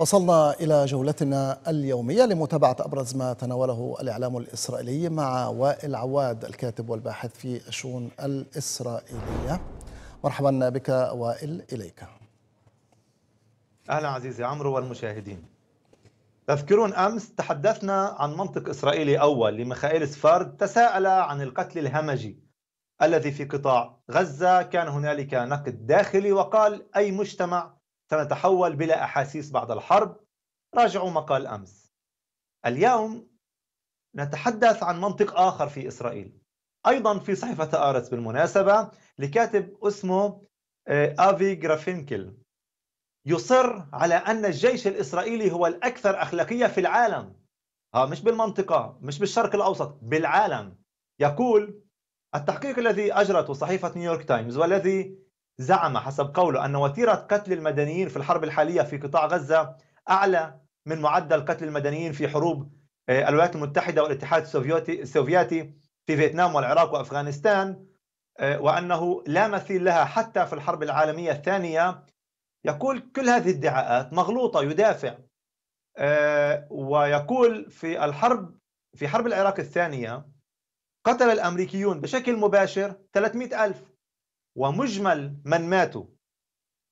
وصلنا إلى جولتنا اليومية لمتابعة أبرز ما تناوله الإعلام الإسرائيلي مع وائل عواد الكاتب والباحث في الشؤون الإسرائيلية مرحبا بك وائل إليك أهلا عزيزي عمرو والمشاهدين تذكرون أمس تحدثنا عن منطق إسرائيلي أول لميخائيل سفارد تساءل عن القتل الهمجي الذي في قطاع غزة كان هنالك نقد داخلي وقال أي مجتمع سنتحول بلا أحاسيس بعد الحرب راجعوا مقال أمس اليوم نتحدث عن منطق آخر في إسرائيل أيضا في صحيفة آرتس بالمناسبة لكاتب اسمه آه، آفي جرافينكل يصر على أن الجيش الإسرائيلي هو الأكثر أخلاقية في العالم ها مش بالمنطقة مش بالشرق الأوسط بالعالم يقول التحقيق الذي أجرته صحيفة نيويورك تايمز والذي زعم حسب قوله أن وتيرة قتل المدنيين في الحرب الحالية في قطاع غزة أعلى من معدل قتل المدنيين في حروب آه، الولايات المتحدة والاتحاد السوفيتي في فيتنام والعراق وأفغانستان آه، وأنه لا مثيل لها حتى في الحرب العالمية الثانية يقول كل هذه الادعاءات مغلوطة يدافع آه، ويقول في الحرب في حرب العراق الثانية قتل الأمريكيون بشكل مباشر 300 ألف ومجمل من ماتوا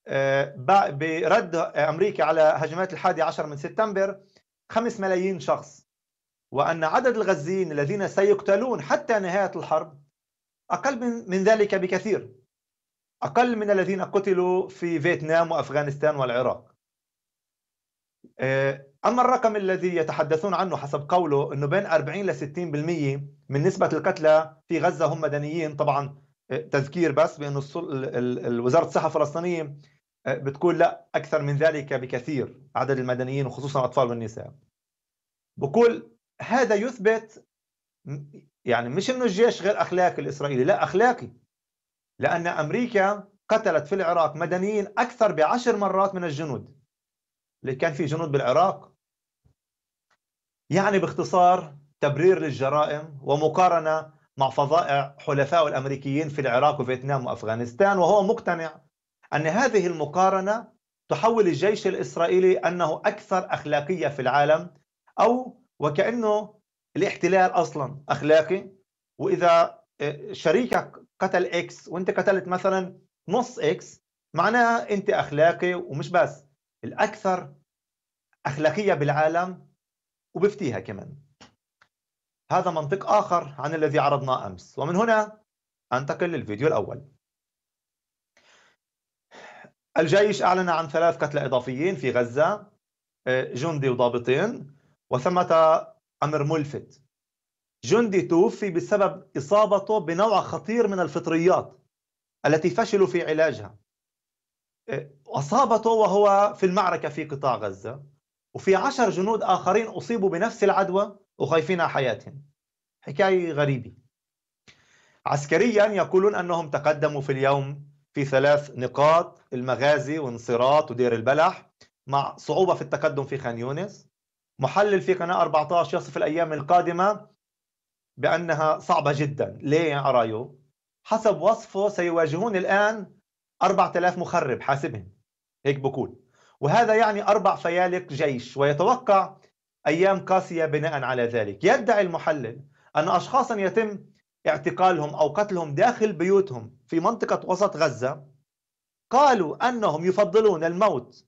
آه، برد أمريكا على هجمات الحادي عشر من سبتمبر خمس ملايين شخص وأن عدد الغزيين الذين سيقتلون حتى نهاية الحرب أقل من, ذلك بكثير أقل من الذين قتلوا في فيتنام وأفغانستان والعراق آه، أما الرقم الذي يتحدثون عنه حسب قوله أنه بين 40 ل 60% من نسبة القتلى في غزة هم مدنيين طبعا تذكير بس بانه وزاره الصحه الفلسطينيه آه، بتقول لا اكثر من ذلك بكثير عدد المدنيين وخصوصا الاطفال والنساء بقول هذا يثبت يعني مش انه الجيش غير اخلاقي الاسرائيلي لا اخلاقي لان امريكا قتلت في العراق مدنيين اكثر بعشر مرات من الجنود اللي كان في جنود بالعراق يعني باختصار تبرير للجرائم ومقارنه مع فظائع حلفائه الامريكيين في العراق وفيتنام وافغانستان وهو مقتنع ان هذه المقارنه تحول الجيش الاسرائيلي انه اكثر اخلاقيه في العالم او وكانه الاحتلال اصلا اخلاقي واذا آه، شريكك قتل اكس وانت قتلت مثلا نص اكس معناها انت اخلاقي ومش بس الاكثر اخلاقيه بالعالم وبفتيها كمان هذا منطق آخر عن الذي عرضناه أمس ومن هنا أنتقل للفيديو الأول الجيش أعلن عن ثلاث قتلى إضافيين في غزة آه، جندي وضابطين وثمة أمر ملفت جندي توفي بسبب إصابته بنوع خطير من الفطريات التي فشلوا في علاجها آه، أصابته وهو في المعركة في قطاع غزة وفي عشر جنود آخرين أصيبوا بنفس العدوى وخايفين على حياتهم حكاية غريبة عسكريا يقولون أنهم تقدموا في اليوم في ثلاث نقاط المغازي وانصراط ودير البلح مع صعوبة في التقدم في خان يونس محلل في قناة 14 يصف الأيام القادمة بأنها صعبة جدا ليه يا أرايو؟ حسب وصفه سيواجهون الآن 4000 مخرب حاسبهم هيك بقول وهذا يعني أربع فيالق جيش ويتوقع أيام قاسية بناء على ذلك يدعي المحلل أن أشخاصا يتم اعتقالهم أو قتلهم داخل بيوتهم في منطقة وسط غزة قالوا أنهم يفضلون الموت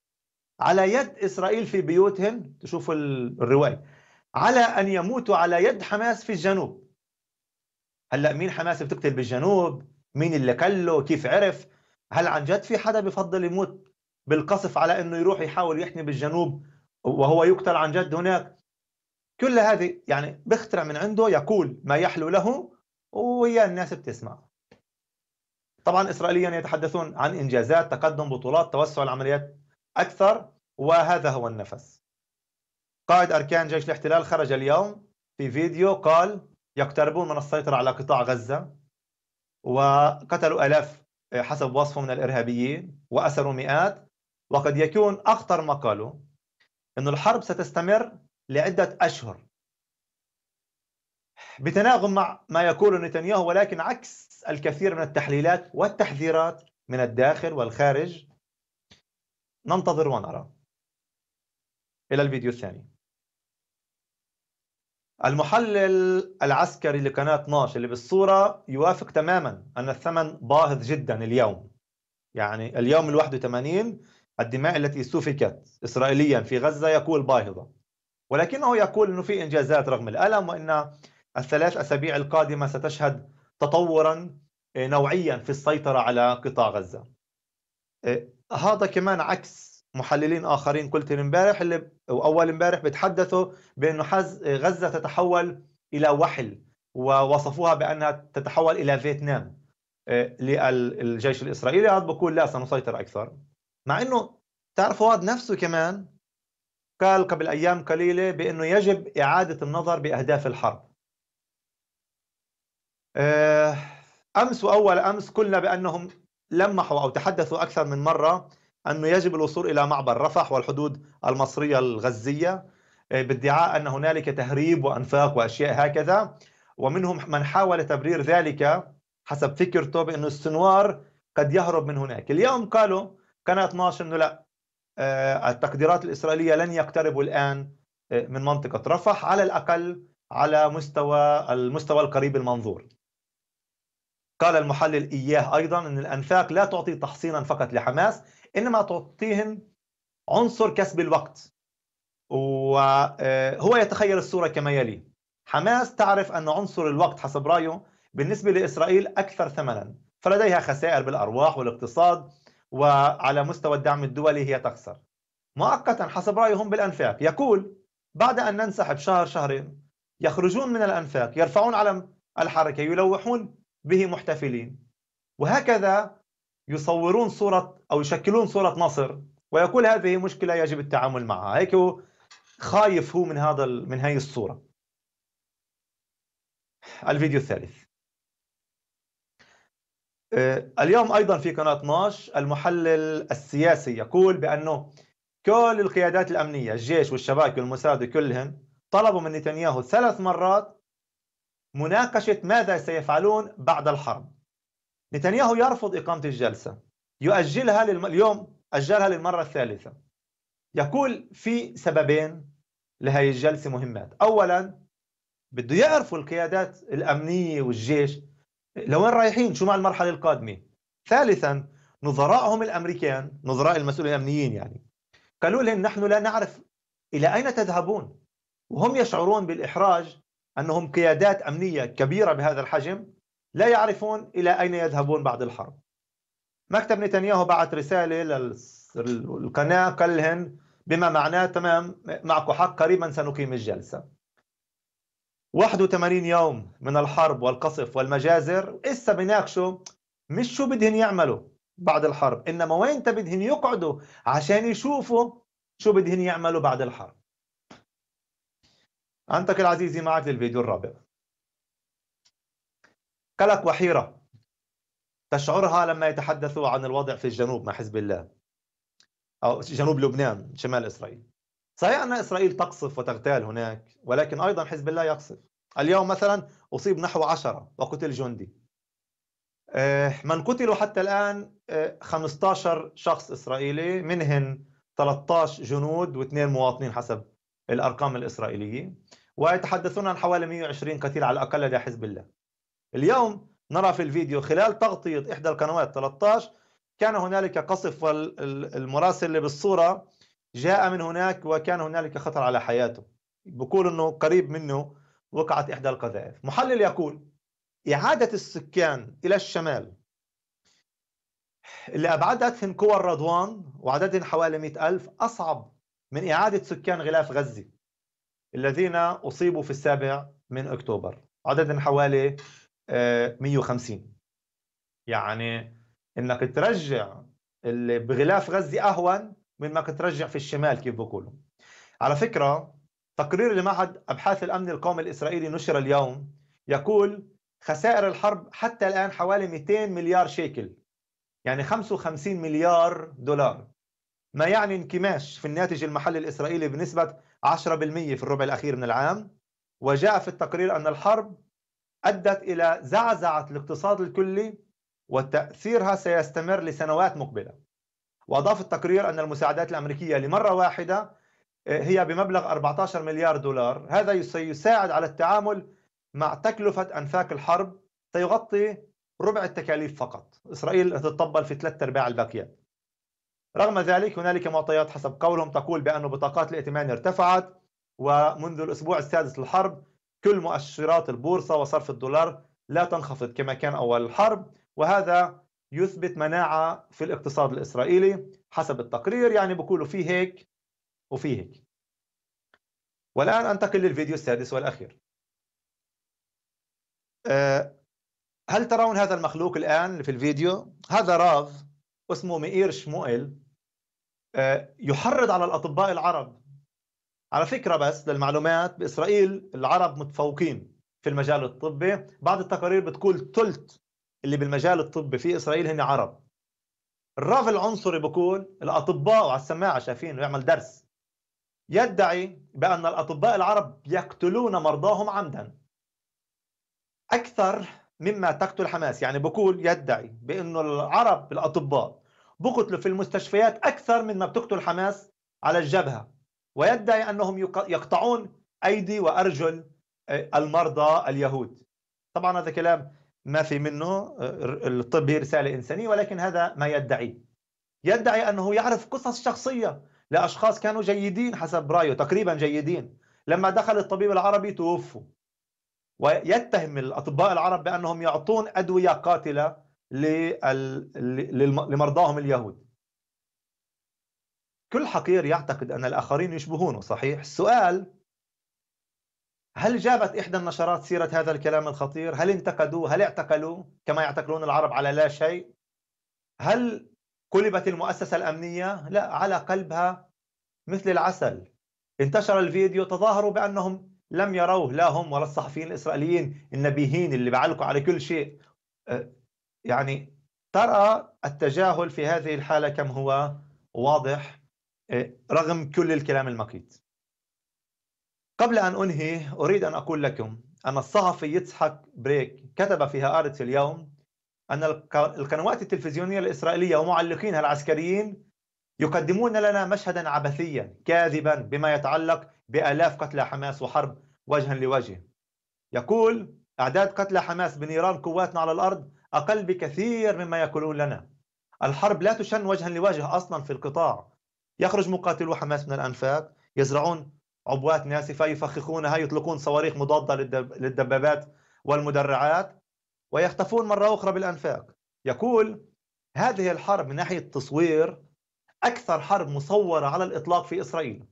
على يد إسرائيل في بيوتهم تشوفوا الرواية على أن يموتوا على يد حماس في الجنوب هلأ مين حماس بتقتل بالجنوب مين اللي كله كيف عرف هل عن جد في حدا بفضل يموت بالقصف على أنه يروح يحاول يحمي بالجنوب وهو يقتل عن جد هناك كل هذه يعني بيخترع من عنده يقول ما يحلو له ويا الناس بتسمع طبعا اسرائيليا يتحدثون عن انجازات تقدم بطولات توسع العمليات اكثر وهذا هو النفس قائد اركان جيش الاحتلال خرج اليوم في فيديو قال يقتربون من السيطره على قطاع غزه وقتلوا الاف حسب وصفه من الارهابيين واسروا مئات وقد يكون اخطر ما قالوا أن الحرب ستستمر لعدة أشهر بتناغم مع ما يقوله نتنياهو ولكن عكس الكثير من التحليلات والتحذيرات من الداخل والخارج ننتظر ونرى إلى الفيديو الثاني المحلل العسكري لقناة 12 اللي بالصورة يوافق تماما أن الثمن باهظ جدا اليوم يعني اليوم ال 81 الدماء التي سفكت إسرائيليا في غزة يقول باهظة ولكنه يقول أنه في إنجازات رغم الألم وأن الثلاث أسابيع القادمة ستشهد تطورا آه، نوعيا في السيطرة على قطاع غزة آه، هذا كمان عكس محللين آخرين قلت امبارح اللي أول امبارح بتحدثوا بأنه آه، غزة تتحول إلى وحل ووصفوها بأنها تتحول إلى فيتنام للجيش الإسرائيلي هذا بقول لا سنسيطر أكثر مع أنه تعرفوا فؤاد نفسه كمان قال قبل أيام قليلة بأنه يجب إعادة النظر بأهداف الحرب آه، أمس وأول أمس قلنا بأنهم لمحوا أو تحدثوا أكثر من مرة أنه يجب الوصول إلى معبر رفح والحدود المصرية الغزية آه، بادعاء أن هنالك تهريب وأنفاق وأشياء هكذا ومنهم من حاول تبرير ذلك حسب فكرته بأنه السنوار قد يهرب من هناك اليوم قالوا قناة 12 أنه لا آه، التقديرات الإسرائيلية لن يقتربوا الآن آه، من منطقة رفح على الأقل على مستوى المستوى القريب المنظور قال المحلل إياه أيضا أن الأنفاق لا تعطي تحصينا فقط لحماس إنما تعطيهم عنصر كسب الوقت وهو آه، يتخيل الصورة كما يلي حماس تعرف أن عنصر الوقت حسب رأيه بالنسبة لإسرائيل أكثر ثمنا فلديها خسائر بالأرواح والاقتصاد وعلى مستوى الدعم الدولي هي تخسر مؤقتا حسب رأيهم بالأنفاق يقول بعد أن ننسحب شهر شهرين يخرجون من الأنفاق يرفعون علم الحركة يلوحون به محتفلين وهكذا يصورون صورة أو يشكلون صورة نصر ويقول هذه مشكلة يجب التعامل معها هيك هو خايف هو من هذا من هي الصورة الفيديو الثالث آه، اليوم ايضا في قناه 12 المحلل السياسي يقول بانه كل القيادات الامنيه الجيش والشباك والموساد كلهم طلبوا من نتنياهو ثلاث مرات مناقشه ماذا سيفعلون بعد الحرب نتنياهو يرفض اقامه الجلسه يؤجلها للم... اليوم اجلها للمره الثالثه يقول في سببين لهي الجلسه مهمات اولا بده يعرفوا القيادات الامنيه والجيش لوين رايحين شو مع المرحله القادمه ثالثا نظرائهم الامريكان نظراء المسؤولين الامنيين يعني قالوا لهم نحن لا نعرف الى اين تذهبون وهم يشعرون بالاحراج انهم قيادات امنيه كبيره بهذا الحجم لا يعرفون الى اين يذهبون بعد الحرب مكتب نتنياهو بعث رساله للقناه قال لهم بما معناه تمام معكم حق قريبا سنقيم الجلسه 81 يوم من الحرب والقصف والمجازر إسا بيناقشوا مش شو بدهن يعملوا بعد الحرب إنما وين بدهن يقعدوا عشان يشوفوا شو بدهن يعملوا بعد الحرب أنتك العزيزي معك للفيديو الرابع كلك وحيرة تشعرها لما يتحدثوا عن الوضع في الجنوب مع حزب الله أو جنوب لبنان شمال إسرائيل صحيح أن إسرائيل تقصف وتغتال هناك ولكن أيضا حزب الله يقصف اليوم مثلا أصيب نحو عشرة وقتل جندي آه، من قتلوا حتى الآن 15 آه، شخص إسرائيلي منهم 13 جنود واثنين مواطنين حسب الأرقام الإسرائيلية ويتحدثون عن حوالي 120 قتيل على الأقل لدى حزب الله اليوم نرى في الفيديو خلال تغطية إحدى القنوات 13 كان هنالك قصف والمراسل اللي بالصورة جاء من هناك وكان هنالك خطر على حياته بقول أنه قريب منه وقعت إحدى القذائف محلل يقول إعادة السكان إلى الشمال اللي أبعدتهم قوى الرضوان وعددهم حوالي 100 ألف أصعب من إعادة سكان غلاف غزة الذين أصيبوا في السابع من أكتوبر عددهم حوالي 150 آه، يعني انك ترجع اللي بغلاف غزة اهون من ما ترجع في الشمال كيف بقولوا على فكرة تقرير لمعهد أبحاث الأمن القومي الإسرائيلي نشر اليوم يقول خسائر الحرب حتى الآن حوالي 200 مليار شيكل يعني 55 مليار دولار ما يعني انكماش في الناتج المحلي الإسرائيلي بنسبة 10% في الربع الأخير من العام وجاء في التقرير أن الحرب أدت إلى زعزعة الاقتصاد الكلي وتأثيرها سيستمر لسنوات مقبلة وأضاف التقرير أن المساعدات الأمريكية لمرة واحدة آه، هي بمبلغ 14 مليار دولار هذا سيساعد على التعامل مع تكلفة أنفاك الحرب سيغطي ربع التكاليف فقط إسرائيل تتطبل في ثلاثة أرباع الباقية رغم ذلك هنالك معطيات حسب قولهم تقول بأن بطاقات الائتمان ارتفعت ومنذ الأسبوع السادس للحرب كل مؤشرات البورصة وصرف الدولار لا تنخفض كما كان أول الحرب وهذا يثبت مناعة في الاقتصاد الإسرائيلي حسب التقرير يعني بقولوا في هيك وفي هيك والآن أنتقل للفيديو السادس والأخير آه، هل ترون هذا المخلوق الآن في الفيديو؟ هذا راغ اسمه مئير شموئل آه، يحرض على الأطباء العرب على فكرة بس للمعلومات بإسرائيل العرب متفوقين في المجال الطبي بعض التقارير بتقول ثلث اللي بالمجال الطبي في اسرائيل هن عرب الرأف العنصري بقول الاطباء على السماعه شايفين يعمل درس يدعي بان الاطباء العرب يقتلون مرضاهم عمدا اكثر مما تقتل حماس يعني بقول يدعي بانه العرب الاطباء بقتلوا في المستشفيات اكثر مما بتقتل حماس على الجبهه ويدعي انهم يقطعون ايدي وارجل آه، المرضى اليهود طبعا هذا كلام ما في منه آه، الطب هي رسالة إنسانية ولكن هذا ما يدعي يدعي أنه يعرف قصص شخصية لأشخاص كانوا جيدين حسب رأيه تقريبا جيدين لما دخل الطبيب العربي توفوا ويتهم الأطباء العرب بأنهم يعطون أدوية قاتلة لمرضاهم اليهود كل حقير يعتقد أن الآخرين يشبهونه صحيح السؤال هل جابت إحدى النشرات سيرة هذا الكلام الخطير؟ هل انتقدوه؟ هل اعتقلوه كما يعتقلون العرب على لا شيء؟ هل قلبت المؤسسة الأمنية؟ لا على قلبها مثل العسل انتشر الفيديو تظاهروا بأنهم لم يروه لا هم ولا الصحفيين الإسرائيليين النبيهين اللي بعلقوا على كل شيء أه، يعني ترى التجاهل في هذه الحالة كم هو واضح أه، رغم كل الكلام المقيت قبل أن أنهي أريد أن أقول لكم أن الصحفي يضحك بريك كتب في هآرتس آية اليوم أن القنوات التلفزيونية الإسرائيلية ومعلقينها العسكريين يقدمون لنا مشهدا عبثيا كاذبا بما يتعلق بآلاف قتلى حماس وحرب وجها لوجه يقول أعداد قتلى حماس بنيران قواتنا على الأرض أقل بكثير مما يقولون لنا الحرب لا تشن وجها لوجه أصلا في القطاع يخرج مقاتلو حماس من الأنفاق يزرعون عبوات ناسفة يفخخونها يطلقون صواريخ مضادة للدبابات والمدرعات ويختفون مرة أخرى بالأنفاق يقول هذه الحرب من ناحية التصوير أكثر حرب مصورة على الإطلاق في إسرائيل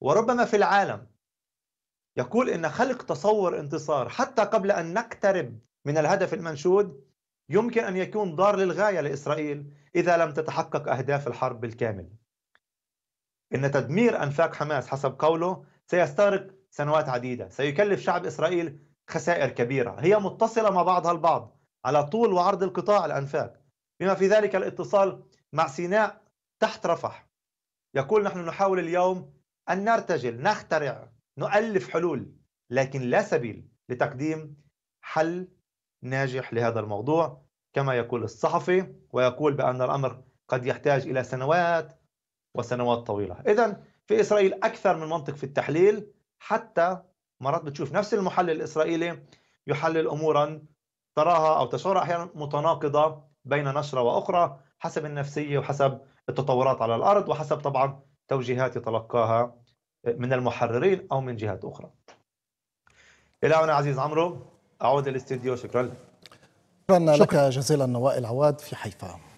وربما في العالم يقول إن خلق تصور انتصار حتى قبل أن نقترب من الهدف المنشود يمكن أن يكون ضار للغاية لإسرائيل إذا لم تتحقق أهداف الحرب بالكامل إن تدمير أنفاق حماس حسب قوله سيستغرق سنوات عديدة سيكلف شعب إسرائيل خسائر كبيرة هي متصلة مع بعضها البعض على طول وعرض القطاع الأنفاق بما في ذلك الاتصال مع سيناء تحت رفح يقول نحن نحاول اليوم أن نرتجل نخترع نؤلف حلول لكن لا سبيل لتقديم حل ناجح لهذا الموضوع كما يقول الصحفي ويقول بأن الأمر قد يحتاج إلى سنوات وسنوات طويلة إذا في اسرائيل اكثر من منطق في التحليل حتى مرات بتشوف نفس المحلل الاسرائيلي يحلل امورا تراها او تشعرها احيانا متناقضه بين نشره واخرى حسب النفسيه وحسب التطورات على الارض وحسب طبعا توجيهات يتلقاها من المحررين او من جهات اخرى. الى هنا عزيز عمرو اعود للاستديو شكرا لك. شكرا لك جزيلا نوائل عواد في حيفا.